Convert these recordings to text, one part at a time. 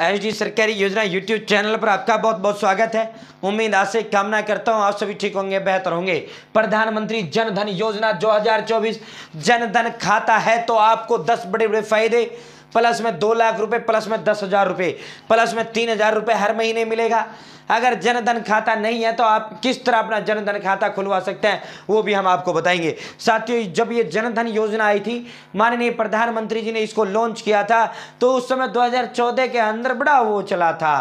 H D सरकारी योजना YouTube channel पर आपका बहुत बहुत स्वागत है उम्मीद आज से कामना करता हूँ आप सभी ठीक होंगे बेहतर होंगे प्रधानमंत्री जनधन योजना 2024 जन धन खाता है तो आपको 10 बड़े बड़े फायदे प्लस में दो लाख रुपए प्लस में दस हज़ार रुपये प्लस में तीन हज़ार रुपये हर महीने मिलेगा अगर जनधन खाता नहीं है तो आप किस तरह अपना जनधन खाता खुलवा सकते हैं वो भी हम आपको बताएंगे साथियों जब ये जनधन योजना आई थी माननीय प्रधानमंत्री जी ने इसको लॉन्च किया था तो उस समय 2014 के अंदर बड़ा वो चला था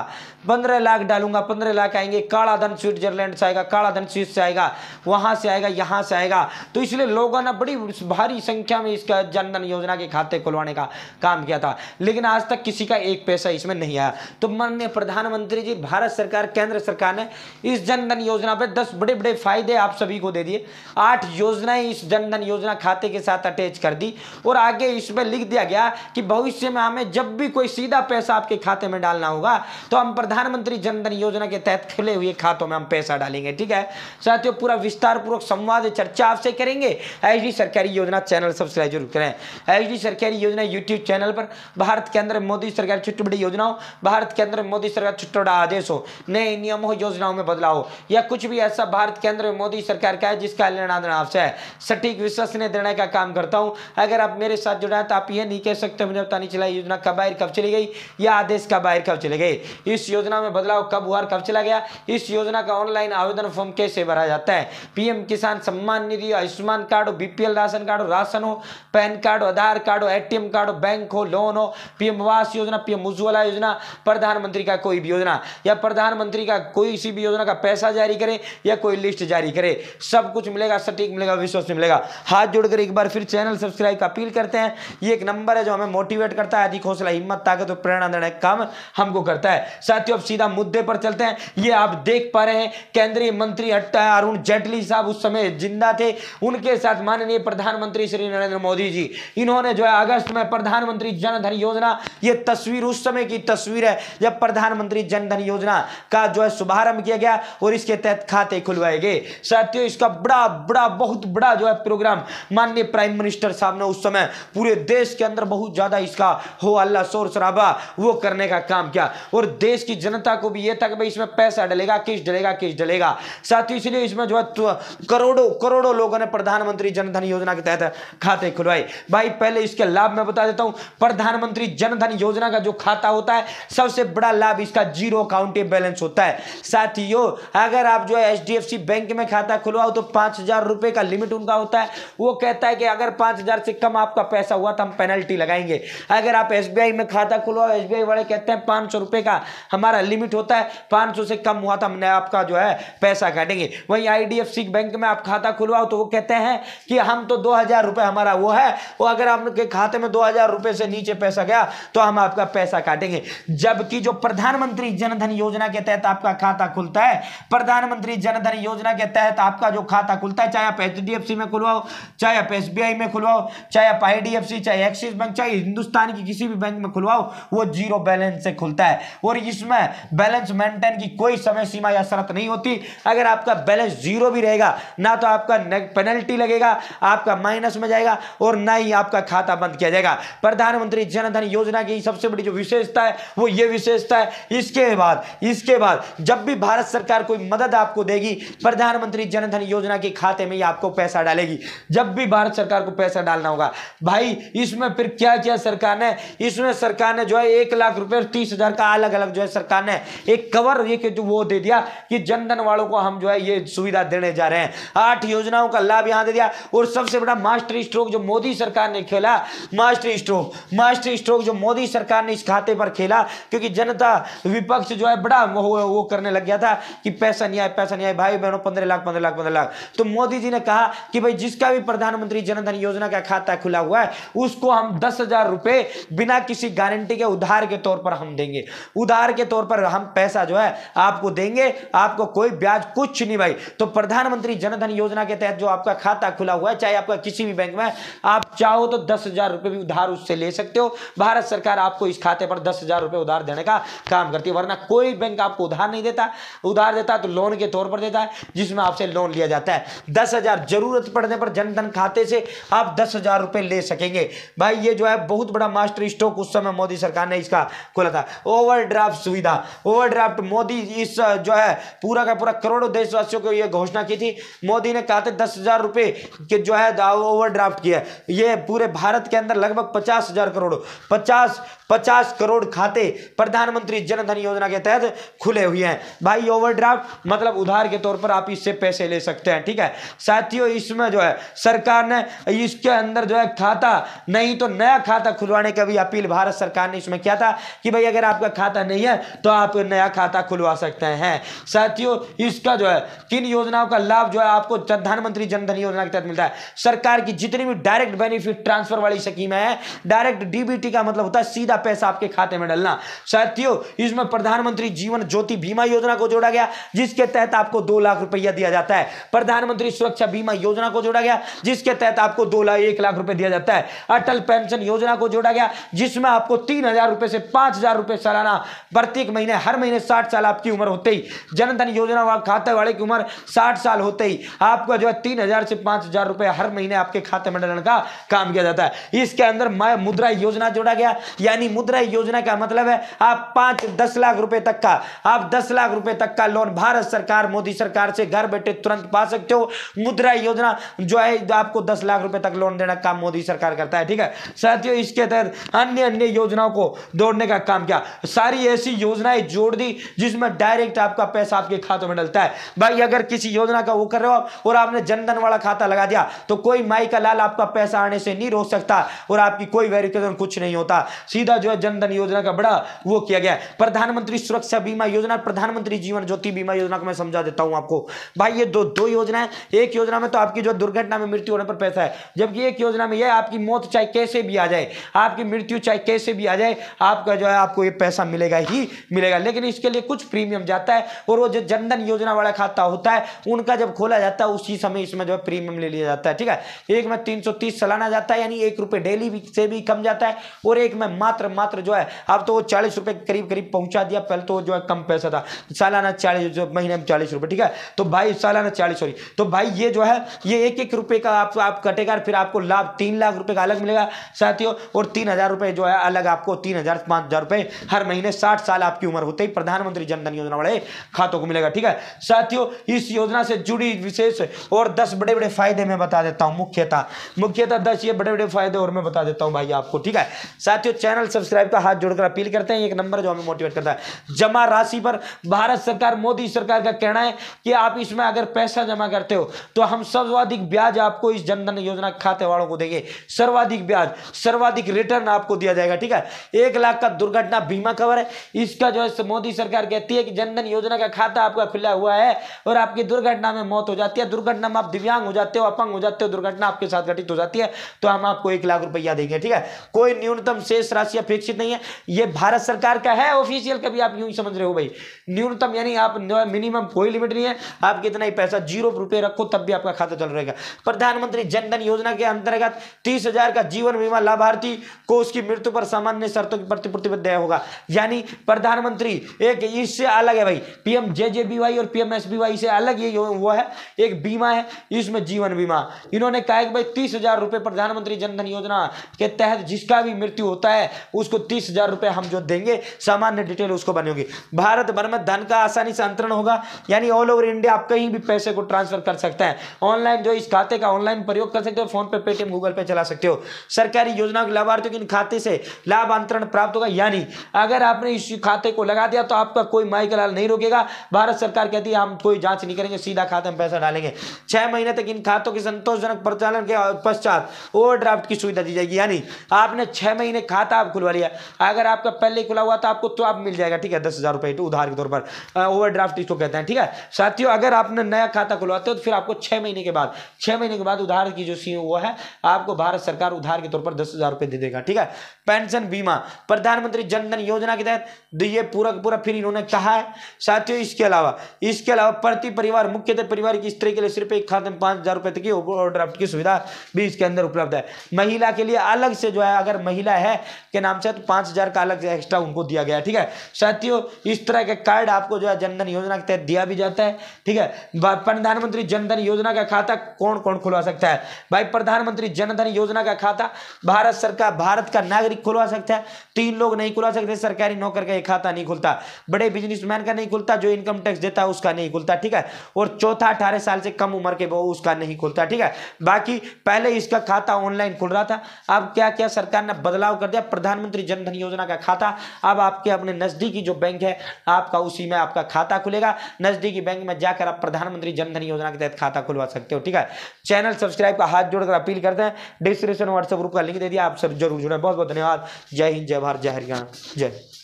पंद्रह लाख डालूंगा पंद्रह लाख आएंगे काला धन स्विट्जरलैंड से आएगा काला धन स्विस से आएगा वहां से आएगा यहां से आएगा तो इसलिए लोगों ने बड़ी भारी संख्या में इसका जनधन योजना के खाते खुलवाने का काम किया था लेकिन आज तक किसी का एक पैसा इसमें नहीं आया तो माननीय प्रधानमंत्री जी भारत सरकार केंद्र सरकार ने इस जनधन योजना पर दस बड़े बड़े फायदे आप सभी को दे दिए आठ योजनाएं इस जनधन योजना खाते के साथ अटैच कर दी और आगे इसमें लिख दिया गया कि भविष्य में हमें जब भी कोई सीधा पैसा आपके खाते में डालना होगा तो हम प्रधानमंत्री जनधन योजना के तहत खुले हुए खातों में हम पैसा डालेंगे ठीक है साथियों पूरा विस्तार पूर्वक संवाद चर्चा आपसे करेंगे एच सरकारी योजना चैनल सब्सक्राइब जरूर करें एच सरकारी योजना यूट्यूब चैनल पर भारत के अंदर मोदी सरकार छुट्टी बड़ी योजनाओं भारत के अंदर मोदी सरकार छुट्टा आदेश हो नए नियमों योजनाओं में बदलाव या कुछ भी ऐसा भारत केंद्र में मोदी सरकार का है जिसका निर्णय आपसे है सटीक विश्वसनीय निर्णय का काम करता हूं अगर आप मेरे साथ जुड़ा है तो आप ये नहीं कह सकते मुझे पता नहीं चला योजना कब बाहर कब चली गई या आदेश कब बाहर कब चले गए इस योजना में बदलाव कब हुआ कब चला गया इस योजना का ऑनलाइन आवेदन फॉर्म कैसे भरा जाता है पीएम किसान सम्मान निधि आयुष्मान कार्ड हो बीपीएल राशन कार्ड हो राशन हो पैन कार्ड आधार कार्ड हो एटीएम कार्ड हो बैंक हो लोन हो पीएम आवास योजना पीएम उज्ज्वला योजना प्रधानमंत्री का कोई भी योजना या प्रधानमंत्री मुख्यमंत्री का कोई किसी भी योजना का पैसा जारी करे या कोई लिस्ट जारी करे सब कुछ मिलेगा सटीक मिलेगा विश्वास मिलेगा हाथ जोड़कर एक बार फिर चैनल सब्सक्राइब का अपील करते हैं ये एक नंबर है जो हमें मोटिवेट करता है अधिक हौसला हिम्मत ताकत और प्रेरणा देने काम हमको करता है साथियों अब सीधा मुद्दे पर चलते हैं ये आप देख पा रहे हैं केंद्रीय मंत्री अरुण जेटली साहब उस समय जिंदा थे उनके साथ माननीय प्रधानमंत्री श्री नरेंद्र मोदी जी इन्होंने जो है अगस्त में प्रधानमंत्री जनधन योजना ये तस्वीर उस समय की तस्वीर है जब प्रधानमंत्री जनधन योजना का का जो है शुभारंभ किया गया और इसके तहत खाते खुलवाए गए साथियों इसका बड़ा बड़ा बहुत बड़ा जो है प्रोग्राम माननीय प्राइम मिनिस्टर साहब ने उस समय पूरे देश के अंदर बहुत ज़्यादा इसका हो अल्लाह शोर शराबा वो करने का काम किया और देश की जनता को भी यह था कि भाई इसमें पैसा डलेगा किस डलेगा किस डलेगा साथियों इसलिए इसमें जो है तो करोड़ों करोड़ों लोगों ने प्रधानमंत्री जनधन योजना के तहत खाते खुलवाए भाई पहले इसके लाभ मैं बता देता हूं प्रधानमंत्री जनधन योजना का जो खाता होता है सबसे बड़ा लाभ इसका जीरो अकाउंट बैलेंस होता होता है साथियों अगर आप जो है एच बैंक में खाता खुलवाओ तो पाँच हज़ार का लिमिट उनका होता है वो कहता है कि अगर पाँच से कम आपका पैसा हुआ तो हम पेनल्टी लगाएंगे अगर आप एस में खाता खुलवाओ एस वाले कहते हैं पाँच का हमारा लिमिट होता है पाँच से कम हुआ तो हमने आपका जो है पैसा काटेंगे वहीं आई बैंक में आप खाता खुलवाओ तो वो कहते हैं कि हम तो दो हज़ार रुपए हमारा वो है वो अगर आपके खाते में दो हज़ार रुपए से नीचे पैसा गया तो हम आपका पैसा काटेंगे जबकि जो प्रधानमंत्री जनधन योजना के तहत तहत आपका खाता खुलता है प्रधानमंत्री जनधन योजना के तहत आपका जो खाता खुलता है चाहे आप एच में खुलवाओ चाहे आप एस में खुलवाओ चाहे आप आई चाहे एक्सिस बैंक चाहे हिंदुस्तान की किसी भी बैंक में खुलवाओ वो जीरो बैलेंस से खुलता है और इसमें बैलेंस मेंटेन की कोई समय सीमा या शर्त नहीं होती अगर आपका बैलेंस जीरो भी रहेगा ना तो आपका पेनल्टी लगेगा आपका माइनस में जाएगा और ना ही आपका खाता बंद किया जाएगा प्रधानमंत्री जनधन योजना की सबसे बड़ी जो विशेषता है वो ये विशेषता है इसके बाद इसके बाद बाद जब भी भारत सरकार कोई मदद आपको देगी प्रधानमंत्री जनधन योजना के खाते में ही आपको पैसा डालेगी जब भी भारत सरकार को पैसा डालना होगा भाई इसमें फिर क्या किया सरकार ने इसमें सरकार ने जो है एक लाख रुपए तीस हजार का अलग अलग जो है सरकार ने एक कवर ये जो वो दे दिया कि जनधन वालों को हम जो है ये सुविधा देने जा रहे हैं आठ योजनाओं का लाभ यहां दे दिया और सबसे बड़ा मास्टर स्ट्रोक जो मोदी सरकार ने खेला मास्टर स्ट्रोक मास्टर स्ट्रोक जो मोदी सरकार ने इस खाते पर खेला क्योंकि जनता विपक्ष जो है बड़ा वो करने लग गया था कि पैसा नहीं आए पैसा नहीं आए भाई बहनों पंद्रह लाख पंद्रह लाख पंद्रह लाख तो मोदी जी ने कहा कि भाई जिसका भी प्रधानमंत्री जनधन योजना का खाता खुला हुआ है उसको हम दस हजार रुपये बिना किसी गारंटी के उधार के तौर पर हम देंगे उधार के तौर पर हम पैसा जो है आपको देंगे आपको कोई ब्याज कुछ नहीं भाई तो प्रधानमंत्री जनधन योजना के तहत जो आपका खाता खुला हुआ है चाहे आपका किसी भी बैंक में आप चाहो तो दस हजार रुपये भी उधार उससे ले सकते हो भारत सरकार आपको इस खाते पर दस हजार रुपये उधार देने का काम करती है वरना कोई बैंक आपको आपको उधार नहीं देता उधार देता तो लोन के तौर पर देता है जिसमें आपसे लोन लिया जाता है दस हज़ार जरूरत पड़ने पर जनधन खाते से आप दस हज़ार रुपए ले सकेंगे भाई ये जो है बहुत बड़ा मास्टर स्टॉक उस समय मोदी सरकार ने इसका खोला था ओवरड्राफ्ट सुविधा ओवरड्राफ्ट मोदी इस जो है पूरा का पूरा करोड़ों देशवासियों को यह घोषणा की थी मोदी ने कहा था दस हज़ार रुपए के जो है ओवरड्राफ्ट किया ये पूरे भारत के अंदर लगभग पचास हज़ार करोड़ पचास पचास करोड़ खाते प्रधानमंत्री जनधन योजना के तहत खुले हुए हैं भाई ओवरड्राफ्ट मतलब उधार के तौर पर आप इससे पैसे ले सकते हैं ठीक है साथियों इसमें जो है सरकार ने इसके अंदर जो है खाता नहीं तो नया खाता खुलवाने का भी अपील भारत सरकार ने इसमें किया था कि भाई अगर आपका खाता नहीं है तो आप नया खाता खुलवा सकते हैं साथियों इसका जो है किन योजनाओं का लाभ जो है आपको प्रधानमंत्री जनधन योजना के तहत मिलता है सरकार की जितनी भी डायरेक्ट बेनिफिट ट्रांसफर वाली स्कीमें हैं डायरेक्ट डीबीटी का मतलब होता है सीधा पैसा आपके खाते में डलना साथियों इसमें प्रधानमंत्री जीवन ज्योति बीमा योजना को जोड़ा गया जिसके तहत आपको दो लाख रुपया दिया जाता है प्रधानमंत्री सुरक्षा बीमा योजना को जोड़ा गया जिसके तहत आपको दो लाख एक लाख रुपए दिया जाता है अटल पेंशन योजना को जोड़ा गया जिसमें आपको तीन रुपए से पांच रुपए सालाना प्रत्येक महीने हर महीने साठ साल आपकी उम्र होते ही जनधन योजना खाते वाले की उम्र साठ साल होते ही आपका जो है तीन से पांच रुपए हर महीने आपके खाते में डालने का काम किया जाता है इसके अंदर मुद्रा योजना जोड़ा गया यानी प्रधानमंत्री मुद्रा योजना का मतलब है आप पांच दस लाख रुपए तक का आप दस लाख रुपए तक का लोन भारत सरकार मोदी सरकार से घर बैठे तुरंत पा सकते हो मुद्रा योजना जो है आपको दस लाख रुपए तक लोन देना काम मोदी सरकार करता है ठीक है साथियों इसके तहत अन्य अन्य योजनाओं को दौड़ने का काम किया सारी ऐसी योजनाएं जोड़ दी जिसमें डायरेक्ट आपका पैसा आपके खातों में डलता है भाई अगर किसी योजना का वो कर रहे हो और आपने जनधन वाला खाता लगा दिया तो कोई माई का लाल आपका पैसा आने से नहीं रोक सकता और आपकी कोई वेरिफिकेशन कुछ नहीं होता सीधा जो है जनधन योजना का बड़ा वो किया गया प्रधानमंत्री सुरक्षा बीमा योजना प्रधानमंत्री जीवन ज्योति बीमा योजना को मैं समझा देता हूं आपको भाई ये दो दो योजना है एक योजना में तो आपकी जो दुर्घटना में मृत्यु होने पर पैसा है जबकि एक योजना में यह आपकी मौत चाहे कैसे भी आ जाए आपकी मृत्यु चाहे कैसे भी आ जाए आपका जो है आपको ये पैसा मिलेगा ही मिलेगा लेकिन इसके लिए कुछ प्रीमियम जाता है और वो जो जनधन योजना वाला खाता होता है उनका जब खोला जाता है उसी समय इसमें जो है प्रीमियम ले लिया जाता है ठीक है एक में तीन सालाना जाता है यानी एक रुपये डेली से भी कम जाता है और एक में मात्र मात्र मात्र जो है अब तो वो चालीस रुपए के करीब करीब पहुंचा दिया पहले तो जो है कम पैसा था तो सालाना चालीस महीने में चालीस रुपए ठीक है तो भाई सालाना चालीस सॉरी तो भाई ये जो है ये एक एक रुपए का आप, आप कटेगा फिर आपको लाभ तीन लाख रुपए का अलग मिलेगा साथियों और तीन हज़ार रुपये जो है अलग आपको तीन हज़ार पाँच हज़ार रुपये हर महीने साठ साल आपकी उम्र होते ही प्रधानमंत्री जनधन योजना वाले खातों को मिलेगा ठीक है साथियों इस योजना से जुड़ी विशेष और दस बड़े बड़े फायदे मैं बता देता हूँ मुख्यतः मुख्यतः दस ये बड़े बड़े फायदे और मैं बता देता हूँ भाई आपको ठीक है साथियों चैनल सब्सक्राइब का हाथ जोड़कर अपील करते हैं एक नंबर जो हमें मोटिवेट करता है जमा राशि पर भारत सरकार मोदी सरकार का कहना है कि आप इसमें अगर पैसा जमा करते हो तो हम सर्वाधिक ब्याज आपको इस जनधन योजना खाते वालों को देंगे सर्वाधिक ब्याज सर्वाधिक रिटर्न आपको दिया जाएगा ठीक है एक लाख का दुर्घटना बीमा कवर है इसका जो है मोदी सरकार कहती है कि जनधन योजना का खाता आपका खुला हुआ है और आपकी दुर्घटना में मौत हो जाती है दुर्घटना में आप दिव्यांग हो जाते हो अपंग हो जाते हो दुर्घटना आपके साथ घटित हो जाती है तो हम आपको एक लाख रुपया देंगे ठीक है कोई न्यूनतम शेष राशि अपेक्षित नहीं है ये भारत सरकार का है ऑफिशियल का भी आप यूं ही समझ रहे हो भाई न्यूनतम यानी आप मिनिमम कोई लिमिट नहीं है आप कितना ही पैसा जीरो रुपये रखो तब भी आपका खाता चल रहेगा प्रधानमंत्री जनधन योजना के अंतर्गत तीस का जीवन बीमा लाभार्थी को उसकी मृत्यु पर सामान्य शर्तों की प्रतिबद्ध होगा यानी प्रधानमंत्री एक इससे अलग है भाई पीएम जे जे और पीएम एस से अलग ये वो है एक बीमा है इसमें जीवन बीमा इन्होंने कहा कि भाई तीस हजार रुपए प्रधानमंत्री जनधन योजना के तहत जिसका भी मृत्यु होता है उसको तीस हज़ार रुपये हम जो देंगे सामान्य डिटेल उसको बनी होगी भारत भर में धन का आसानी से अंतरण होगा यानी ऑल ओवर इंडिया आप कहीं भी पैसे को ट्रांसफर कर सकते हैं ऑनलाइन जो इस खाते का ऑनलाइन प्रयोग कर सकते हो फोन पे पेटीएम गूगल पे चला सकते हो सरकारी योजना के लाभार्थियों के इन खाते से लाभ अंतरण प्राप्त होगा यानी अगर आपने इस खाते को लगा दिया तो आपका कोई माइक लाल नहीं रोकेगा भारत सरकार कहती है हम कोई जांच नहीं करेंगे सीधा खाते में पैसा डालेंगे छह महीने तक इन खातों के संतोषजनक प्रचालन के पश्चात ओवर की सुविधा दी जाएगी यानी आपने छह महीने खाता आप खुलवा लिया अगर आपका पहले ही खुला हुआ था आपको तो आप मिल जाएगा ठीक है दस हज़ार रुपये उधार के तौर पर ओवर ड्राफ्ट इसको कहते हैं ठीक है साथियों अगर आपने नया खाता खुलवाते हो तो फिर आपको छह महीने के बाद छह महीने के बाद उधार की जो सी वो है आपको भारत सरकार उधार के तौर पर दस हज़ार रुपये दे देगा ठीक है पेंशन बीमा प्रधानमंत्री जनधन योजना के तहत तो ये पूरा पूरा फिर इन्होंने कहा है साथियों इसके अलावा इसके अलावा प्रति परिवार मुख्यतः परिवार की स्त्री के लिए सिर्फ एक खाते में पांच हज़ार रुपए तक की ओवर ड्राफ्ट की सुविधा भी इसके अंदर उपलब्ध है महिला के लिए अलग से जो है अगर महिला है के नाम नाम से तो पांच हज़ार का अलग एक्स्ट्रा उनको दिया गया ठीक है साथियों इस तरह के कार्ड आपको जो है जनधन योजना के तहत दिया भी जाता है ठीक है प्रधानमंत्री जनधन योजना का खाता कौन कौन खुलवा सकता है भाई प्रधानमंत्री जनधन योजना का खाता भारत सरकार भारत का नागरिक खुलवा सकता है तीन लोग नहीं खुलवा सकते सरकारी नौकर का यह खाता नहीं खुलता बड़े बिजनेसमैन का नहीं खुलता जो इनकम टैक्स देता है उसका नहीं खुलता ठीक है और चौथा अठारह साल से कम उम्र के वो उसका नहीं खुलता ठीक है बाकी पहले इसका खाता ऑनलाइन खुल रहा था अब क्या क्या सरकार ने बदलाव कर दिया प्रधान प्रधानमंत्री जनधन योजना का खाता अब आपके अपने नज़दीकी जो बैंक है आपका उसी में आपका खाता खुलेगा नज़दीकी बैंक में जाकर आप प्रधानमंत्री जनधन योजना के तहत खाता खुलवा सकते हो ठीक है चैनल सब्सक्राइब का हाथ जोड़कर अपील करते हैं डिस्क्रिप्शन व्हाट्सएप ग्रुप का लिंक दे दिया आप सब जरूर जुड़े बहुत बहुत धन्यवाद जय हिंद जय भारत जय हरियाणा जय